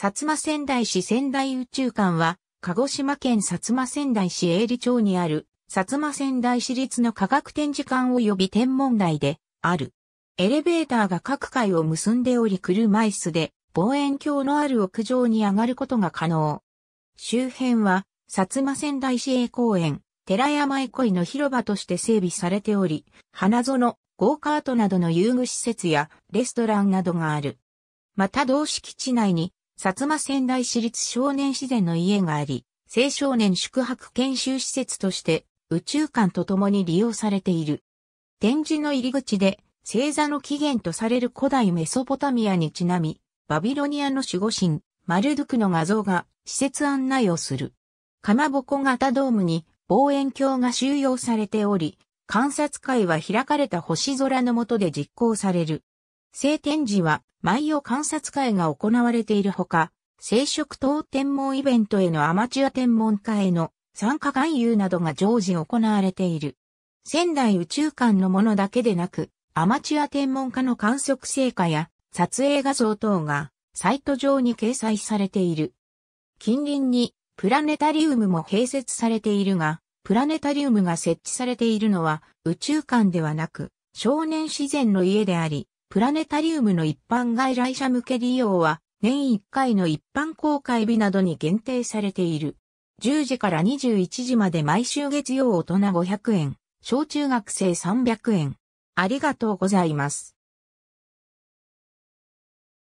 薩摩仙台市仙台宇宙館は、鹿児島県薩摩仙台市営利町にある、薩摩仙台市立の科学展示館及び天文台で、ある。エレベーターが各階を結んでおり車椅子で、望遠鏡のある屋上に上がることが可能。周辺は、薩摩仙台市営公園、寺山憩いの広場として整備されており、花園、ゴーカートなどの遊具施設やレストランなどがある。また同敷地内に薩摩仙台市立少年自然の家があり、青少年宿泊研修施設として宇宙館と共に利用されている。展示の入り口で、星座の起源とされる古代メソポタミアにちなみ、バビロニアの守護神、マルドゥクの画像が施設案内をする。かまぼこ型ドームに望遠鏡が収容されており、観察会は開かれた星空の下で実行される。晴天時は、毎夜観察会が行われているほか、聖職等天文イベントへのアマチュア天文家への参加勧誘などが常時行われている。仙台宇宙館のものだけでなく、アマチュア天文家の観測成果や撮影画像等がサイト上に掲載されている。近隣にプラネタリウムも併設されているが、プラネタリウムが設置されているのは宇宙館ではなく、少年自然の家であり、プラネタリウムの一般外来者向け利用は、年1回の一般公開日などに限定されている。10時から21時まで毎週月曜大人500円、小中学生300円。ありがとうございます。